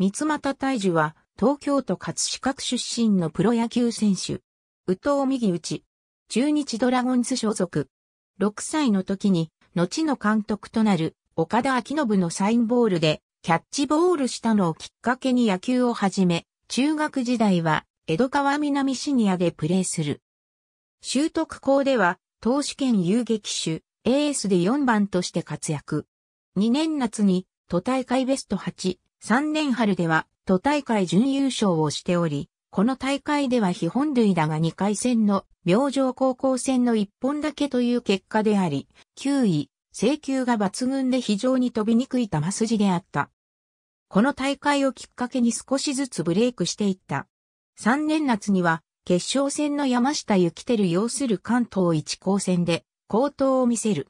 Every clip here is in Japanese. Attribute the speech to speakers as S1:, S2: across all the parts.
S1: 三又大樹は、東京都葛飾区出身のプロ野球選手。宇藤右内。中日ドラゴンズ所属。6歳の時に、後の監督となる岡田昭信のサインボールでキャッチボールしたのをきっかけに野球を始め、中学時代は江戸川南シニアでプレーする。習得校では投手兼遊撃手、エースで4番として活躍。2年夏に都大会ベスト8、3年春では都大会準優勝をしており、この大会では非本類だが2回戦の明星高校戦の1本だけという結果であり、9位、請求が抜群で非常に飛びにくい球筋であった。この大会をきっかけに少しずつブレイクしていった。3年夏には、決勝戦の山下幸輝要する関東一高戦で、好投を見せる。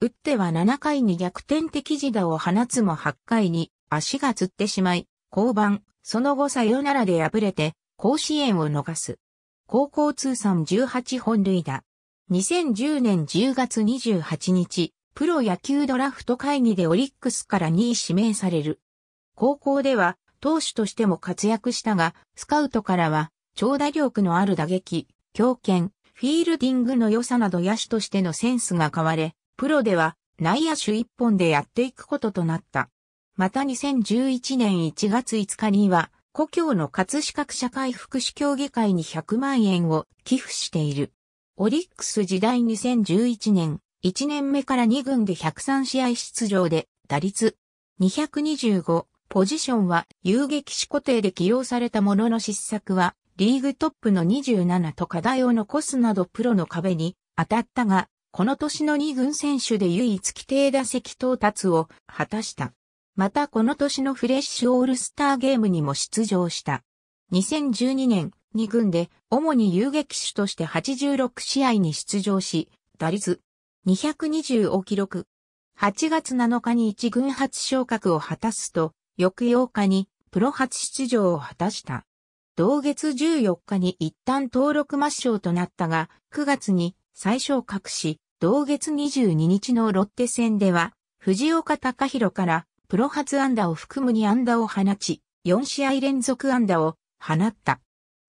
S1: 打っては7回に逆転的自打を放つも8回に足がつってしまい、降板、その後さよならで敗れて、甲子園を逃す。高校通算18本塁打。2010年10月28日、プロ野球ドラフト会議でオリックスから2位指名される。高校では、投手としても活躍したが、スカウトからは、長打力のある打撃、強肩、フィールディングの良さなど野手としてのセンスが変われ、プロでは内野手一本でやっていくこととなった。また2011年1月5日には、故郷の葛飾社会福祉協議会に100万円を寄付している。オリックス時代2011年、1年目から2軍で103試合出場で、打率225、ポジションは遊撃士固定で起用されたものの失策は、リーグトップの27と課題を残すなどプロの壁に当たったが、この年の2軍選手で唯一規定打席到達を果たした。またこの年のフレッシュオールスターゲームにも出場した。2012年、2軍で主に遊撃手として86試合に出場し、打率220を記録。8月7日に1軍初昇格を果たすと、翌8日にプロ初出場を果たした。同月14日に一旦登録抹消となったが、9月に再昇格し、同月22日のロッテ戦では、藤岡隆弘からプロ初安打を含む2安打を放ち、4試合連続安打を放った。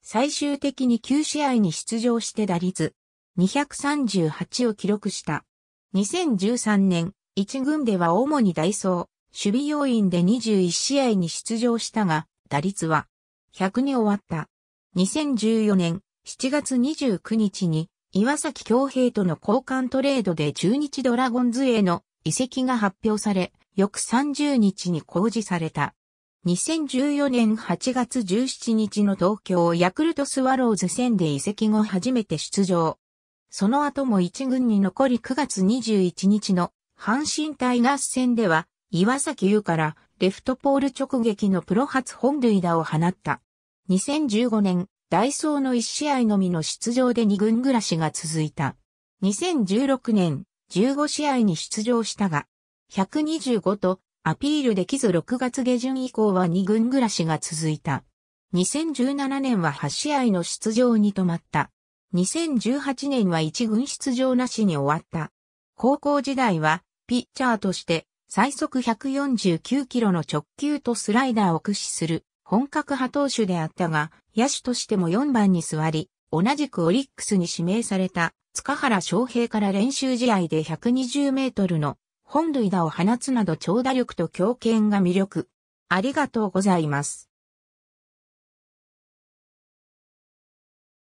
S1: 最終的に9試合に出場して打率238を記録した。2013年、1軍では主にダイソー、守備要員で21試合に出場したが、打率は100に終わった。2014年7月29日に岩崎京平との交換トレードで中日ドラゴンズへの移籍が発表され、翌30日に公示された。2014年8月17日の東京ヤクルトスワローズ戦で移籍後初めて出場。その後も一軍に残り9月21日の阪神タイガース戦では岩崎優からレフトポール直撃のプロ初本塁打を放った。2015年、ダイソーの1試合のみの出場で2軍暮らしが続いた。2016年、15試合に出場したが、125とアピールできず6月下旬以降は2軍暮らしが続いた。2017年は8試合の出場に止まった。2018年は1軍出場なしに終わった。高校時代はピッチャーとして最速149キロの直球とスライダーを駆使する本格派投手であったが、野手としても4番に座り、同じくオリックスに指名された塚原翔平から練習試合で120メートルの本塁打を放つなど長打力と強肩が魅力。ありがとうございます。